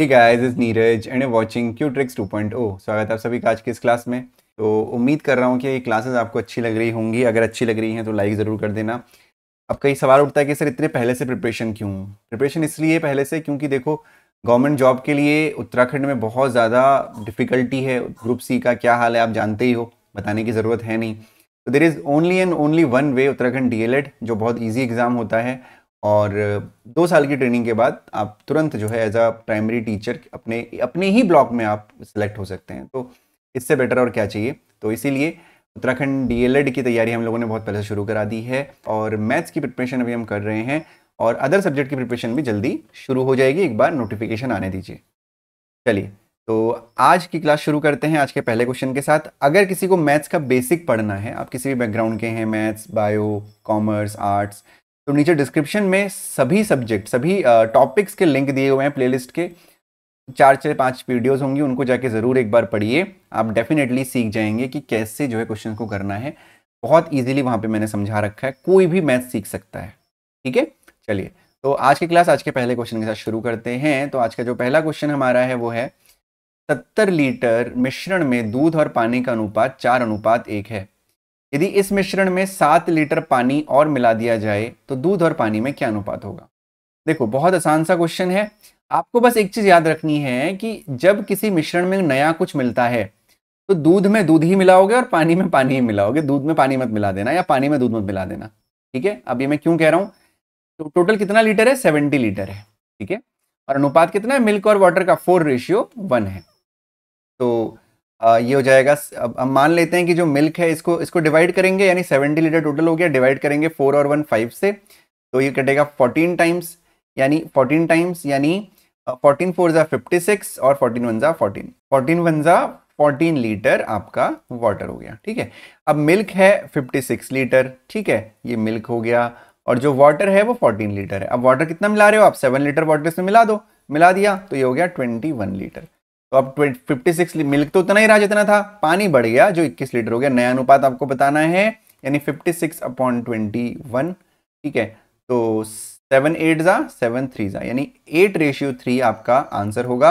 है age is Neeraj watching Q tricks two point o स्वागत है आप सभी का आज के इस क्लास में तो उम्मीद कर रहा हूँ कि ये क्लासेस आपको अच्छी लग रही होंगी अगर अच्छी लग रही हैं तो लाइक ज़रूर कर देना अब कई सवाल उठता है कि सर इतने पहले से प्रिपरेशन क्यों प्रिपरेशन इसलिए पहले से क्योंकि देखो गवर्नमेंट जॉब के लिए उत्तराखंड में बहुत ज़्यादा डिफ़िकल्टी है ग्रुप सी का क्या हाल है आप जानते ही हो बताने की ज़रूरत है नहीं तो there is only and only one way Uttarakhand D जो बहुत ईजी एग्ज़ाम होता है और दो साल की ट्रेनिंग के बाद आप तुरंत जो है एज अ प्राइमरी टीचर अपने अपने ही ब्लॉक में आप सिलेक्ट हो सकते हैं तो इससे बेटर और क्या चाहिए तो इसीलिए उत्तराखंड डीएलएड की तैयारी हम लोगों ने बहुत पहले से शुरू करा दी है और मैथ्स की प्रिपरेशन अभी हम कर रहे हैं और अदर सब्जेक्ट की प्रिपरेशन भी जल्दी शुरू हो जाएगी एक बार नोटिफिकेशन आने दीजिए चलिए तो आज की क्लास शुरू करते हैं आज के पहले क्वेश्चन के साथ अगर किसी को मैथ्स का बेसिक पढ़ना है आप किसी भी बैकग्राउंड के हैं मैथ्स बायो कॉमर्स आर्ट्स तो नीचे डिस्क्रिप्शन में सभी सब्जेक्ट सभी टॉपिक्स के लिंक दिए हुए हैं प्लेलिस्ट के चार चार पाँच वीडियोस होंगी उनको जाके ज़रूर एक बार पढ़िए आप डेफिनेटली सीख जाएंगे कि कैसे जो है क्वेश्चन को करना है बहुत ईजिली वहाँ पर मैंने समझा रखा है कोई भी मैथ सीख सकता है ठीक है चलिए तो आज की क्लास आज के पहले क्वेश्चन के साथ शुरू करते हैं तो आज का जो पहला क्वेश्चन हमारा है वो है सत्तर लीटर मिश्रण में दूध और पानी का अनुपात चार अनुपात एक है यदि इस मिश्रण में सात लीटर पानी और मिला दिया जाए तो दूध और पानी में क्या अनुपात होगा देखो बहुत आसान सा क्वेश्चन है आपको बस एक चीज याद रखनी है कि जब किसी मिश्रण में नया कुछ मिलता है तो दूध में दूध ही मिलाओगे और पानी में पानी ही मिलाओगे दूध में पानी मत मिला देना या पानी में दूध मत मिला देना ठीक है अब ये मैं क्यों कह रहा हूँ तो टोटल कितना लीटर है सेवेंटी लीटर है ठीक है और अनुपात कितना है मिल्क और वाटर का फोर रेशियो वन है तो ये हो जाएगा अब हम मान लेते हैं कि जो मिल्क है इसको इसको डिवाइड करेंगे यानी सेवेंटी लीटर टोटल हो गया डिवाइड करेंगे फोर और वन फाइव से तो ये कटेगा फोर्टीन टाइम्स यानी फोर्टीन टाइम्स यानी फोर्टीन फोर ज़ा फिफ्टी सिक्स और फोर्टीन वन ज़ा फोर्टीन फोर्टीन वन ज़ा फोर्टीन लीटर आपका वाटर हो गया ठीक है अब मिल्क है फिफ्टी सिक्स लीटर ठीक है ये मिल्क हो गया और जो वाटर है वो फोर्टीन लीटर है अब वाटर कितना मिला रहे हो आप सेवन लीटर वाटर से मिला दो मिला दिया तो ये हो गया वन लीटर तो अब फिफ्टी सिक्स मिल्क तो उतना ही रहा जितना था पानी बढ़ गया जो इक्कीस लीटर हो गया नया अनुपात आपको बताना है यानी fifty six upon twenty one ठीक है तो सेवन एट ज़ा सेवन थ्री ज़ा यानी एट रेशियो थ्री आपका आंसर होगा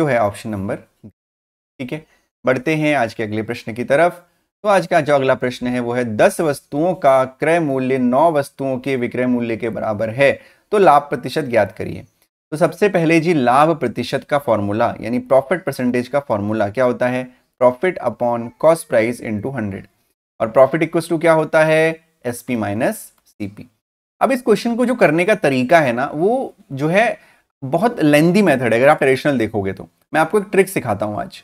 जो है ऑप्शन नंबर ठीक है बढ़ते हैं आज के अगले प्रश्न की तरफ तो आज का जो अगला प्रश्न है वो है दस वस्तुओं का क्रय मूल्य नौ वस्तुओं के विक्रय मूल्य के बराबर है तो लाभ प्रतिशत ज्ञात करिए तो सबसे पहले जी लाभ प्रतिशत का फॉर्मूला यानी प्रॉफिट परसेंटेज का फॉर्मूला क्या होता है profit upon cost price into hundred और प्रॉफिट इक्व टू क्या होता है S P minus C P अब इस क्वेश्चन को जो करने का तरीका है ना वो जो है बहुत लेंदी मेथड है अगर आप ट्रेडिशनल देखोगे तो मैं आपको एक ट्रिक सिखाता हूँ आज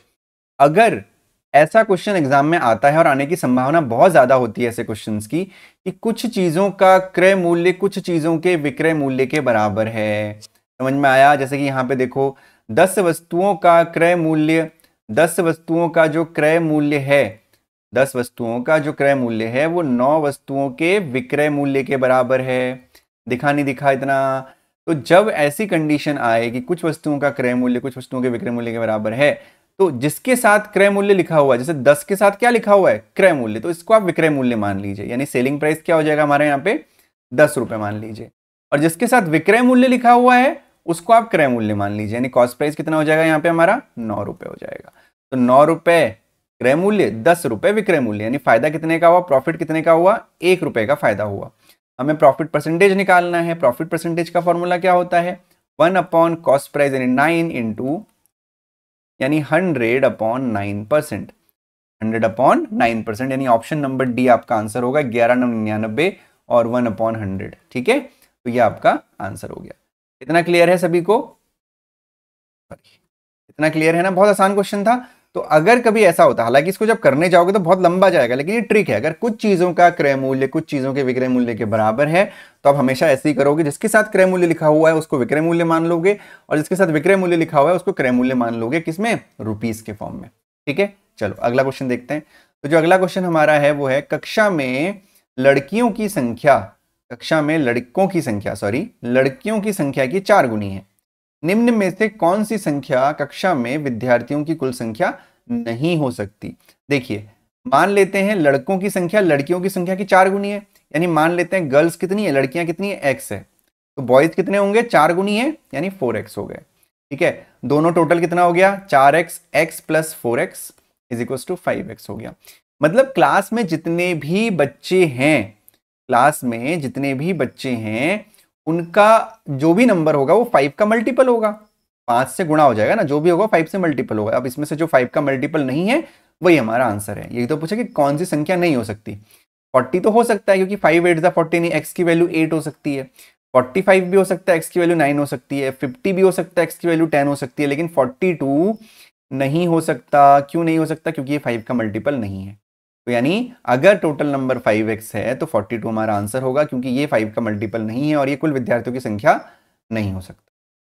अगर ऐसा क्वेश्चन एग्जाम में आता है और आने की संभावना बहुत ज़्यादा होती है ऐसे क्वेश्चन की कि कुछ चीज़ों का क्रय मूल्य कुछ चीज़ों के विक्रय मूल्य के बराबर है समझ में आया जैसे कि यहाँ पे देखो दस वस्तुओं का क्रय मूल्य दस वस्तुओं का जो क्रय मूल्य है दस वस्तुओं का जो क्रय मूल्य है वो नौ वस्तुओं के विक्रय मूल्य के बराबर है दिखा नहीं दिखा इतना तो जब ऐसी कंडीशन आए कि कुछ वस्तुओं का क्रय मूल्य कुछ वस्तुओं के विक्रय मूल्य के बराबर है तो जिसके साथ क्रय मूल्य लिखा हुआ है जैसे दस के साथ क्या लिखा हुआ है क्रय मूल्य तो इसको आप विक्रय मूल्य मान लीजिए यानी सेलिंग प्राइस क्या हो जाएगा हमारे यहाँ पे दस रुपये मान लीजिए और जिसके साथ विक्रय मूल्य लिखा हुआ है उसको आप क्रय मूल्य मान लीजिए यानी कॉस्ट प्राइस कितना हो जाएगा यहाँ पे हमारा नौ रुपए हो जाएगा तो नौ रुपए क्रय मूल्य दस रुपए विक्रय मूल्य यानी फायदा कितने का हुआ प्रॉफिट कितने का हुआ एक रुपए का फायदा हुआ हमें प्रॉफिट परसेंटेज निकालना है प्रॉफिट परसेंटेज का फॉर्मूला क्या होता है वन अपॉन कॉस्ट प्राइस यानी नाइन इंटू यानी hundred upon nine percent hundred upon nine percent यानी ऑप्शन नंबर डी आपका आंसर होगा ग्यारह नौ निन्यानबे और वन अपॉन हंड्रेड ठीक है तो ये आपका आंसर हो गया इतना क्लियर है सभी को इतना क्लियर है ना बहुत आसान क्वेश्चन था तो अगर कभी ऐसा होता हालांकि इसको जब करने जाओगे तो बहुत लंबा जाएगा लेकिन ये ट्रिक है अगर कुछ चीज़ों का क्रय मूल्य कुछ चीज़ों के विक्रय मूल्य के बराबर है तो आप हमेशा ऐसे ही करोगे जिसके साथ क्रय मूल्य लिखा हुआ है उसको विक्रय मूल्य मान लोगे और जिसके साथ विक्रय मूल्य लिखा हुआ है उसको क्रय मूल्य मान लोगे किसमें रुपीज के फॉर्म में ठीक है चलो अगला क्वेश्चन देखते हैं तो जो अगला क्वेश्चन हमारा है वो है कक्षा में लड़कियों की संख्या कक्षा में लड़कों की संख्या सॉरी लड़कियों की संख्या की चार गुनी है निम्न में से कौन सी संख्या कक्षा में विद्यार्थियों की कुल संख्या नहीं हो सकती देखिए मान लेते हैं लड़कों की संख्या लड़कियों की संख्या की चार गुनी है यानी मान लेते हैं गर्ल्स कितनी है लड़कियां कितनी है एक्स है तो बॉयज कितने होंगे चार गुनी है यानी फोर एक्स हो गए ठीक है दोनों टोटल कितना हो गया चार x x plus four x is equal to five x हो गया मतलब क्लास में जितने भी बच्चे हैं क्लास में जितने भी बच्चे हैं उनका जो भी नंबर होगा वो फाइव का मल्टीपल होगा पांच से गुणा हो जाएगा ना जो भी होगा फाइव से मल्टीपल होगा अब इसमें से जो फाइव का मल्टीपल नहीं है वही हमारा आंसर है यही तो पूछा कि कौन सी संख्या नहीं हो सकती फोर्टी तो हो सकता है क्योंकि फाइव एट ज़ा फोर्टी नहीं एक्स की वैल्यू एट हो सकती है फोर्टी फाइव भी हो सकता है एक्स की वैल्यू नाइन हो सकती है फिफ्टी भी हो सकता है एक्स की वैल्यू टेन हो सकती है लेकिन फोर्टी टू नहीं हो सकता क्यों नहीं हो सकता क्योंकि ये फाइव का मल्टीपल नहीं है तो यानी अगर टोटल नंबर फाइव एक्स है तो फोर्टी टू हमारा आंसर होगा क्योंकि ये फाइव का मल्टीपल नहीं है और ये कुल विद्यार्थियों की संख्या नहीं हो सकती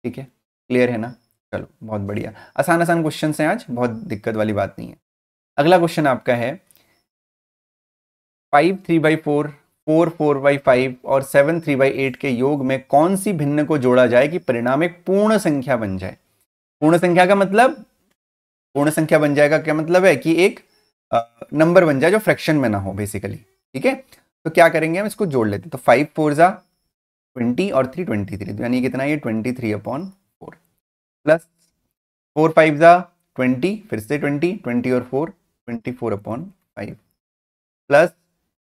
ठीक है क्लियर है ना चलो बहुत बढ़िया आसान आसान क्वेश्चन हैं आज बहुत दिक्कत वाली बात नहीं है अगला क्वेश्चन आपका है five three by four four four by five और सेवन थ्री बाई एट के योग में कौन सी भिन्न को जोड़ा जाए कि परिणाम एक पूर्ण संख्या बन जाए पूर्ण संख्या का मतलब पूर्ण संख्या बन जाएगा क्या मतलब है कि एक नंबर बन जाए जो फ्रैक्शन में ना हो बेसिकली ठीक है तो क्या करेंगे हम इसको जोड़ लेते हैं तो फाइव फोर ज़ा ट्वेंटी और थ्री ट्वेंटी थ्री यानी कितना ये twenty three upon four plus four five ज़ा ट्वेंटी फिर से ट्वेंटी ट्वेंटी और four twenty four upon five plus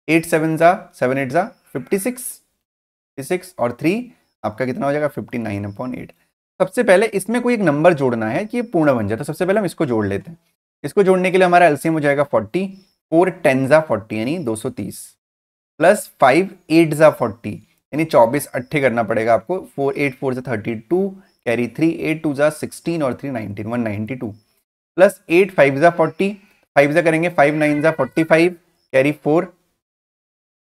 eight seven ज़ा सेवन एट ज़ा फिफ्टी सिक्स फिफ्टी सिक्स और थ्री आपका कितना हो जाएगा फिफ्टी नाइन अपॉन एट सबसे पहले इसमें कोई एक नंबर जोड़ना है कि ये पूर्ण बन जाए तो सबसे पहले हम इसको जोड़ लेते हैं इसको जोड़ने के लिए हमारा एलसीएम हो जाएगा फोर्टी फोर टेन ज़ा फोर्टी यानी दो सौ तीस प्लस फाइव एट ज़ा फोर्टी यानी चौबीस अट्ठे करना पड़ेगा आपको फोर एट फोर ज़ा thirty two carry three eight two ज़ा सिक्सटीन और three nineteen one two plus eight five ज़ा फोर्टी फाइव ज़ा करेंगे फाइव नाइन ज़ा फोर्टी फाइव कैरी फोर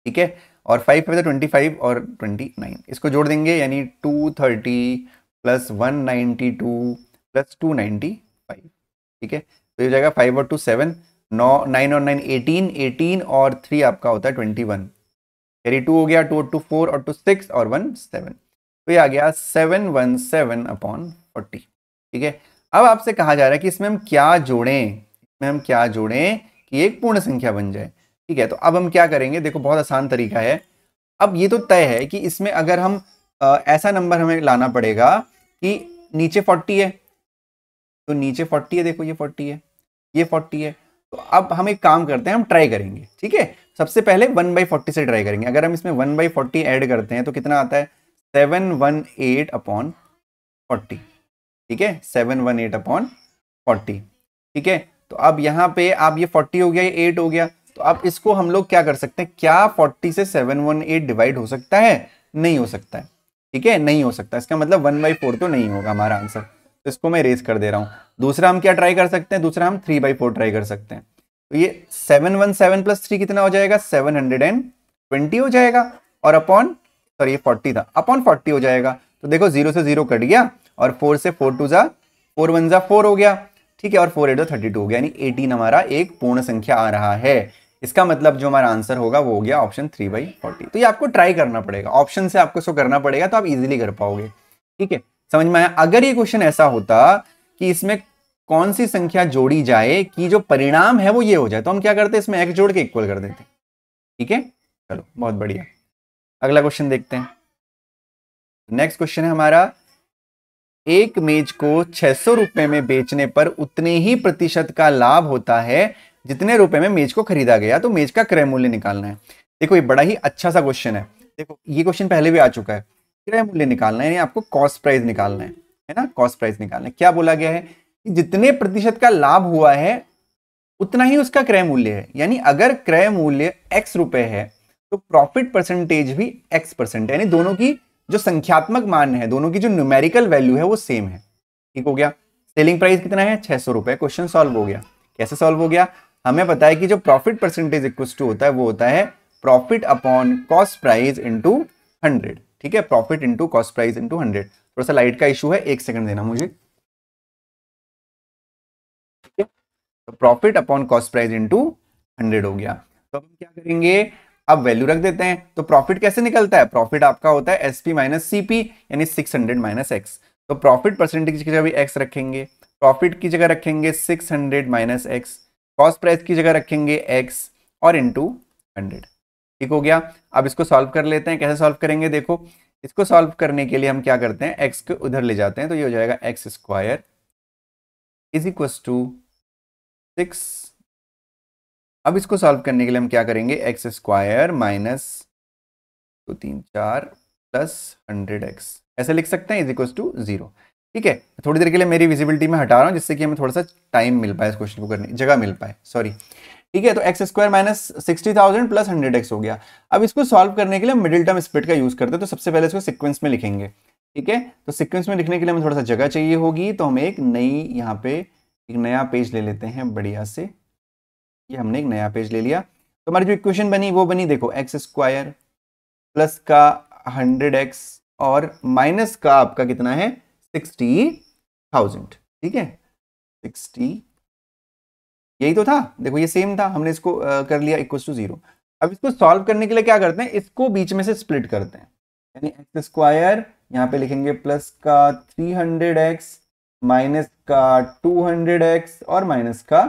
ठीक है और फाइव फाइव ट्वेंटी फाइव और ट्वेंटी नाइन इसको जोड़ देंगे यानी to thirty plus one two plus two five ठीक है तो ये हो जाएगा फाइव और टू सेवन नौ नाइन और नाइन एटीन एटीन और थ्री आपका होता है ट्वेंटी वन यानी टू हो गया टू और टू फोर और टू सिक्स और वन सेवन तो ये आ गया seven one seven upon forty ठीक है अब आपसे कहा जा रहा है कि इसमें हम क्या जोड़ें इसमें हम क्या जोड़ें कि एक पूर्ण संख्या बन जाए ठीक है तो अब हम क्या करेंगे देखो बहुत आसान तरीका है अब ये तो तय है कि इसमें अगर हम आ, ऐसा नंबर हमें लाना पड़ेगा कि नीचे फोर्टी है तो नीचे फोर्टी है देखो ये फोर्टी है ये फोर्टी है तो अब हम एक काम करते हैं हम ट्राई करेंगे ठीक है सबसे पहले वन बाई फोर्टी से ट्राई करेंगे अगर हम इसमें वन बाई फोर्टी एड करते हैं तो कितना आता है seven one eight upon forty ठीक है seven one eight upon forty ठीक है तो अब यहाँ पे आप ये फोर्टी हो गया ये एट हो गया तो अब इसको हम लोग क्या कर सकते हैं क्या फोर्टी से सेवन वन एट डिवाइड हो सकता है नहीं हो सकता है ठीक है नहीं हो सकता इसका मतलब वन बाई फोर तो नहीं होगा हमारा आंसर इसको मैं रेस कर दे रहा हूँ दूसरा हम क्या ट्राई कर सकते हैं दूसरा हम थ्री बाई फोर ट्राई कर सकते हैं तो ये seven one seven plus three कितना हो जाएगा सेवन हंड्रेड एंड ट्वेंटी हो जाएगा और अपॉन सॉरी ये फोर्टी था अपॉन फोर्टी हो जाएगा तो देखो जीरो से जीरो कट गया और फोर से फोर टू जा फोर वन जा फोर हो गया ठीक है और फोर एट थर्टी टू हो गया यानी एटीन हमारा एक पूर्ण संख्या आ रहा है इसका मतलब जो हमारा आंसर होगा वो हो गया ऑप्शन थ्री बाई फोर्टी तो ये आपको ट्राई करना पड़ेगा ऑप्शन से आपको इसको करना पड़ेगा तो आप इजिली कर पाओगे ठीक है समझ में आया अगर ये क्वेश्चन ऐसा होता कि इसमें कौन सी संख्या जोड़ी जाए कि जो परिणाम है वो ये हो जाए तो हम क्या करते इसमें एक्स जोड़ के इक्वल कर देते ठीक है चलो बहुत बढ़िया अगला क्वेश्चन देखते हैं नेक्स्ट क्वेश्चन है हमारा एक मेज को छह सौ रुपए में बेचने पर उतने ही प्रतिशत का लाभ होता है जितने रुपए में मेज को खरीदा गया तो मेज का क्रय मूल्य निकालना है देखो ये बड़ा ही अच्छा सा क्वेश्चन है देखो ये क्वेश्चन पहले भी आ चुका है क्रय मूल्य निकालना है आपको कॉस्ट प्राइस निकालना है है ना कॉस्ट प्राइस निकालना है क्या बोला गया है कि जितने प्रतिशत का लाभ हुआ है उतना ही उसका क्रय मूल्य है यानी अगर क्रय मूल्य एक्स रुपए है तो प्रॉफिट परसेंटेज भी एक्स परसेंट यानी दोनों की जो संख्यात्मक मान है दोनों की जो न्यूमेरिकल वैल्यू है वो सेम है ठीक हो गया सेलिंग प्राइस कितना है छह सौ रुपए क्वेश्चन सॉल्व हो गया कैसे सॉल्व हो गया हमें पता है कि जो प्रॉफिट परसेंटेज इक्व टू होता है वो होता है profit upon cost price into hundred ठीक है profit into cost price into hundred थोड़ा सा लाइट का इशू है एक सेकंड देना मुझे तो profit upon cost price into hundred हो गया तो हम क्या करेंगे अब वैल्यू रख देते हैं तो प्रॉफिट कैसे निकलता है प्रॉफिट आपका होता है एसपी माइनस सीपी यानी सिक्स हंड्रेड माइनस एक्स तो प्रॉफिट परसेंटेज की जगह भी एक्स रखेंगे प्रॉफिट की जगह रखेंगे six hundred minus x cost price की जगह रखेंगे एक्स और इंटू हंड्रेड ठीक हो गया अब इसको सॉल्व कर लेते हैं कैसे सॉल्व करेंगे देखो इसको सॉल्व करने के लिए हम क्या करते हैं एक्स को उधर ले जाते हैं तो ये हो जाएगा x square is equal to six अब इसको सॉल्व करने के लिए हम क्या करेंगे एक्स स्क्वायर माइनस दो तीन चार प्लस हंड्रेड एक्स ऐसे लिख सकते हैं इज इक्व टू जीरो ठीक है थोड़ी देर के लिए मेरी विजिबिलिटी में हटा रहा हूँ जिससे कि हमें थोड़ा सा टाइम मिल पाए इस क्वेश्चन को करने जगह मिल पाए सॉरी ठीक है तो x square minus sixty thousand plus hundred x हो गया अब इसको सॉल्व करने के लिए मिडिल टर्म स्प्लिट का यूज करते हैं तो सबसे पहले इसको सिक्वेंस में लिखेंगे ठीक है तो सिक्वेंस में लिखने के लिए हमें थोड़ा सा जगह चाहिए होगी तो हम एक नई यहाँ पे एक नया पेज ले लेते हैं बढ़िया से ये हमने एक नया पेज ले लिया तो हमारी जो इक्वेशन बनी वो बनी देखो एक्स स्क्वायर प्लस का हंड्रेड एक्स और माइनस का आपका कितना है सिक्सटी थाउजेंड ठीक है सिक्सटी यही तो था देखो ये सेम था हमने इसको आ, कर लिया इक्व टू जीरो अब इसको सॉल्व करने के लिए क्या करते हैं इसको बीच में से स्प्लिट करते हैं यानी एक्स स्क्वायर यहाँ पे लिखेंगे प्लस का थ्री हंड्रेड एक्स माइनस का टू हंड्रेड एक्स और माइनस का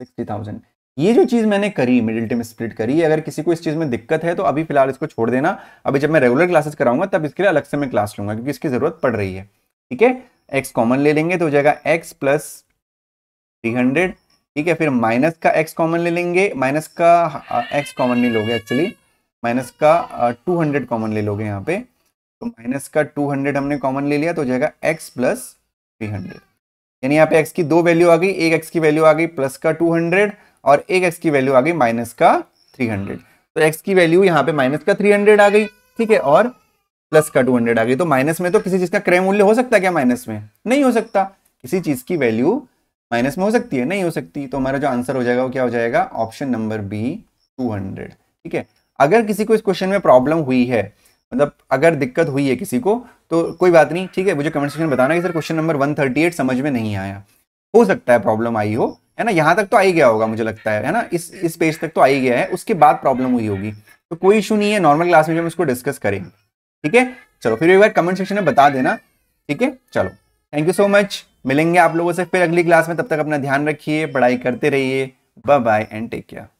सिक्सटी थाउजेंड ये जो चीज़ मैंने करी मिडिल टर्म स्प्लिट करी अगर किसी को इस चीज़ में दिक्कत है तो अभी फिलहाल इसको छोड़ देना अभी जब मैं रेगुलर क्लासेस कराऊंगा तब इसके लिए अलग से मैं क्लास लूंगा क्योंकि इसकी ज़रूरत पड़ रही है ठीक है एक्स कॉमन ले लेंगे तो हो जाएगा एक्स प्लस थ्री हंड्रेड ठीक है फिर माइनस का एक्स कॉमन ले लेंगे माइनस का एक्स कॉमन नहीं लोगे एक्चुअली माइनस का टू हंड्रेड कॉमन ले लोगे यहाँ पे तो माइनस का टू हंड्रेड हमने कॉमन ले लिया तो हो जाएगा एक्स प्लस थ्री हंड्रेड यानी यहाँ पे एक्स की दो वैल्यू आ गई एक एक्स की वैल्यू आ गई प्लस का टू हंड्रेड और एक एक्स की वैल्यू आ गई माइनस का थ्री हंड्रेड तो एक्स की वैल्यू यहाँ पे माइनस का थ्री हंड्रेड आ गई ठीक है और प्लस का टू हंड्रेड आ गई तो माइनस में तो किसी चीज का क्रय मूल्य हो सकता है क्या माइनस में नहीं हो सकता किसी चीज की वैल्यू माइनस में हो सकती है नहीं हो सकती तो हमारा जो आंसर हो जाएगा वो क्या हो जाएगा ऑप्शन नंबर बी 200 ठीक है अगर किसी को इस क्वेश्चन में प्रॉब्लम हुई है मतलब अगर दिक्कत हुई है किसी को तो कोई बात नहीं ठीक है मुझे कमेंट सेक्शन में बताना कि सर क्वेश्चन नंबर 138 समझ में नहीं आया हो सकता है प्रॉब्लम आई हो है ना यहाँ तक तो आई गया होगा मुझे लगता है है ना इस इस पेज तक तो आई गया है उसके बाद प्रॉब्लम हुई होगी तो कोई इशू नहीं है नॉर्मल क्लास में हम इसको डिस्कस करेंगे ठीक है चलो फिर एक बार कमेंट सेक्शन में बता देना ठीक है चलो थैंक यू सो मच मिलेंगे आप लोगों से फिर अगली क्लास में तब तक अपना ध्यान रखिए पढ़ाई करते रहिए bye bye and take care